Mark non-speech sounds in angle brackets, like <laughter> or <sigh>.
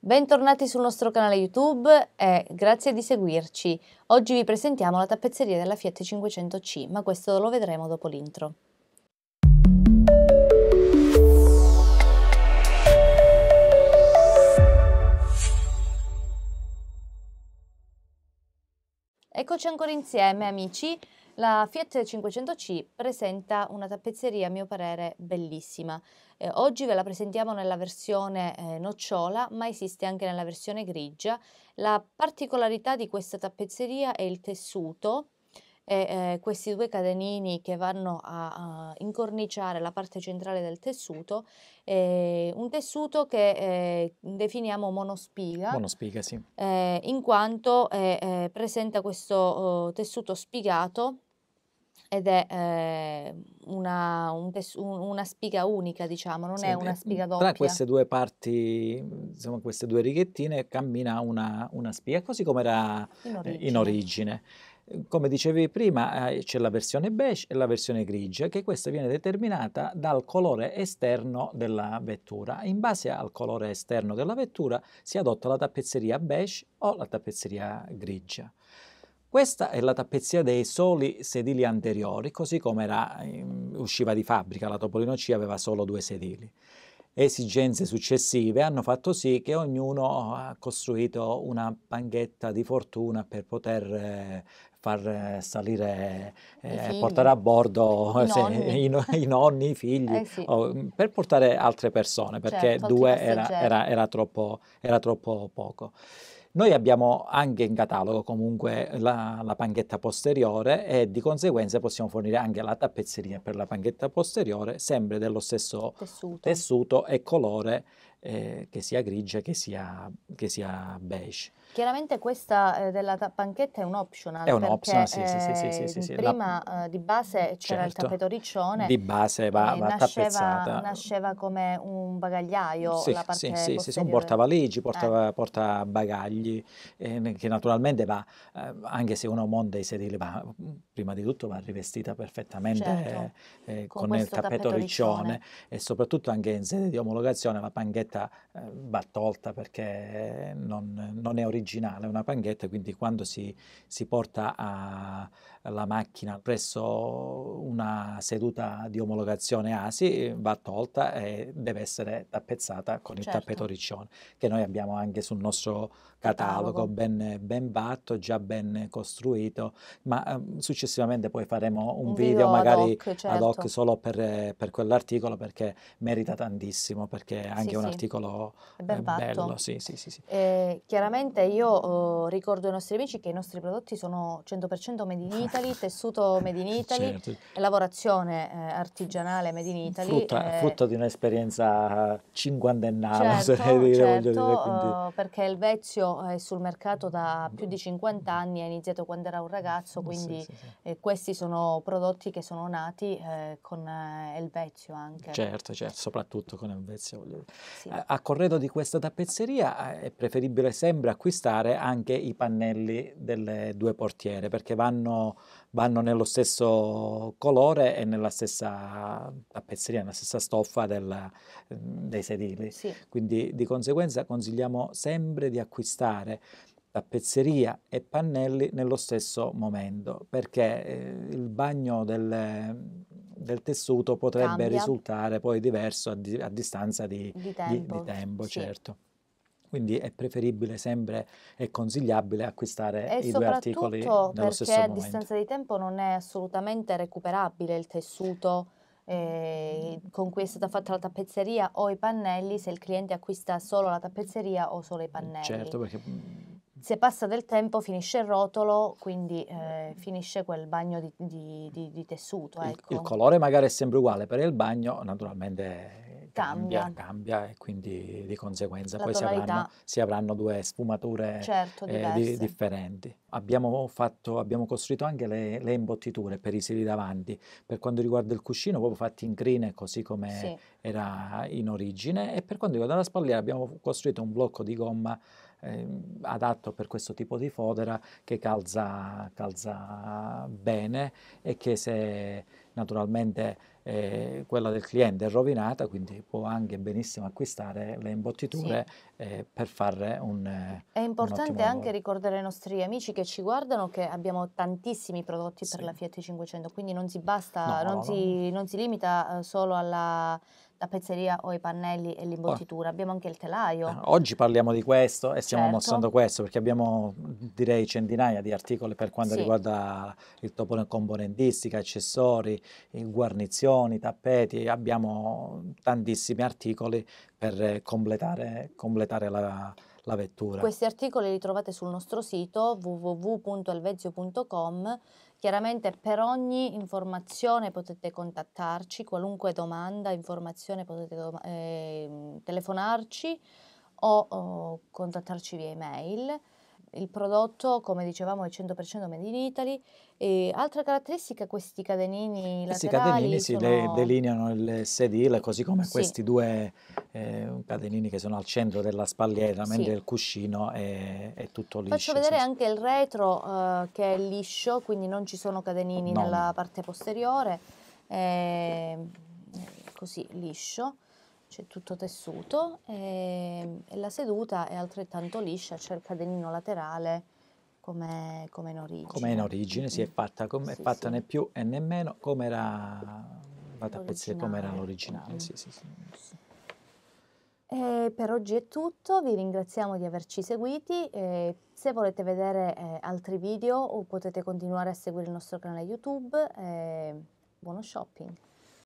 Bentornati sul nostro canale YouTube e grazie di seguirci. Oggi vi presentiamo la tappezzeria della Fiat 500C, ma questo lo vedremo dopo l'intro. Eccoci ancora insieme amici, la Fiat 500C presenta una tappezzeria a mio parere bellissima. Eh, oggi ve la presentiamo nella versione eh, nocciola, ma esiste anche nella versione grigia. La particolarità di questa tappezzeria è il tessuto e eh, questi due cadenini che vanno a, a, incorniciare la parte centrale del tessuto, eh, un tessuto che eh, definiamo monospiga, monospiga sì. Eh, in quanto eh, eh, presenta questo oh, tessuto spigato ed è eh, una, un, una, spiga unica, diciamo, non sì, è una spiga doppia. Tra queste due parti, insomma, queste due righettine cammina una, una spiga, così come era eh, in origine. In origine. Come dicevi prima, eh, c'è la versione beige e la versione grigia, che questa viene determinata dal colore esterno della vettura. In base al colore esterno della vettura si adotta la tappezzeria beige o la tappezzeria grigia. Questa è la tappezzia dei soli sedili anteriori, così come era, ehm, usciva di fabbrica, la Topolino C aveva solo due sedili. Esigenze successive hanno fatto sì che ognuno ha costruito una panghetta di fortuna per poter eh, far eh, salire, eh, portare a bordo I, eh, se, nonni. I, i nonni, i figli, eh sì. oh, per portare altre persone, perché certo, due era, era, era, troppo, era troppo poco. Noi abbiamo anche in catalogo comunque la, la, panchetta posteriore e di conseguenza possiamo fornire anche la tappezzeria per la panchetta posteriore, sempre dello stesso tessuto, tessuto e colore, eh, che sia grigia che sia, che sia beige. Chiaramente questa eh, della panchetta è un optional. È un optional, sì, sì, sì, sì, sì, sì, eh, sì. Prima La... eh, di base c'era certo. il riccione. Di base va, va nasceva, tappezzata. Nasceva come un bagagliaio sì, la parte Sì, sì, sì, sì, un portavaligi, porta, eh. porta bagagli, eh, che naturalmente va, eh, anche se uno monta i sedili, va, prima di tutto va rivestita perfettamente certo. Eh, con, con il riccione. e soprattutto anche in sede di omologazione la panchetta va tolta perché non, non è originale originale, una panghetta, quindi quando si, si porta a, la macchina presso una seduta di omologazione ASI va tolta e deve essere tappezzata con certo. il tappeto riccione, che noi abbiamo anche sul nostro catalogo, catalogo. Ben, ben batto, già ben costruito, ma um, successivamente poi faremo un, un video, video, magari ad hoc, certo. ad hoc solo per, per, quell'articolo perché merita tantissimo, perché è anche sì, un sì. articolo ben eh, bello. Sì, sì, sì, sì. Eh, chiaramente io eh, ricordo ai nostri amici che i nostri prodotti sono 100% made in <laughs> Italy, tessuto made in Italy, certo. lavorazione eh, artigianale made in Italy. Frutta, eh, frutta di un'esperienza cinquantennale, certo, se <laughs> dire, certo, dire, quindi... Uhm, perché il vezio è sul mercato da mm. più di 50 anni, è iniziato quando era un ragazzo, eh, quindi sì, sì, sì. Eh, questi sono prodotti che sono nati eh, con il vezio anche. Certo, certo, soprattutto con il Elvezio. A corredo di questa tappezzeria è preferibile sempre acquistare acquistare anche i pannelli delle due portiere perché vanno, vanno nello stesso colore e nella stessa tappezzeria, nella stessa stoffa del, mm, dei sedili. Sì. Quindi di conseguenza consigliamo sempre di acquistare tappezzeria e pannelli nello stesso momento perché eh, il bagno del, del tessuto potrebbe Cambia. risultare poi diverso a, di, a distanza di, di tempo, di, tempo sì. certo. Quindi è preferibile sempre e consigliabile acquistare e i due articoli nello stesso momento. perché a distanza di tempo non è assolutamente recuperabile il tessuto eh, con cui è stata fatta la tappezzeria o i pannelli se il cliente acquista solo la tappezzeria o solo i pannelli. Certo, perché... Mm, se passa del tempo finisce il rotolo, quindi eh, finisce quel bagno di, di, di, di tessuto. Ecco. Il, il ecco. colore magari è sempre uguale per il bagno, naturalmente cambia, cambia e quindi di conseguenza La poi si avranno, si avranno, due sfumature certo, eh, di, differenti. Abbiamo, fatto, abbiamo, costruito anche le, le, imbottiture per i sedi davanti, per quanto riguarda il cuscino proprio fatti in crine così come sì. era in origine e per quanto riguarda la spalliera abbiamo costruito un blocco di gomma eh, adatto per questo tipo di fodera che calza, calza bene e che se naturalmente eh, quella del cliente è rovinata, quindi può anche benissimo acquistare le imbottiture sì. eh, per fare un È importante un anche ricordare ai nostri amici che ci guardano che abbiamo tantissimi prodotti sì. per la Fiat 500, quindi non si basta, no, non, no, si, no. non si limita eh, solo alla la pezzeria o i pannelli e l'imbottitura, oh. abbiamo anche il telaio. Ah, oggi parliamo di questo e stiamo certo. mostrando questo perché abbiamo direi centinaia di articoli per quanto sì. riguarda il topo componentistica, accessori, guarnizioni, tappeti, abbiamo tantissimi articoli per completare, completare la, la vettura. Questi articoli li trovate sul nostro sito www.alvezio.com Chiaramente per ogni informazione potete contattarci, qualunque domanda, informazione potete eh, telefonarci o, o contattarci via email il prodotto, come dicevamo, è 100% made in Italy. E altra caratteristica, questi cadenini questi laterali Questi cadenini sono... si delineano il sedile, così come sì. questi due eh, cadenini che sono al centro della spalliera, sì. mentre il cuscino è, è tutto liscio. Faccio vedere sì. anche il retro eh, che è liscio, quindi non ci sono cadenini no. nella parte posteriore, è così liscio c'è tutto tessuto e, ehm, e, la seduta è altrettanto liscia, c'è il cadenino laterale come, come in origine. Come in origine, si è fatta, sì, è fatta sì. né più e né meno come era la tappezzeria, come era l'originale. Mm. Sì, sì, sì. E eh, per oggi è tutto, vi ringraziamo di averci seguiti, eh, se volete vedere eh, altri video potete continuare a seguire il nostro canale YouTube, eh, buono shopping!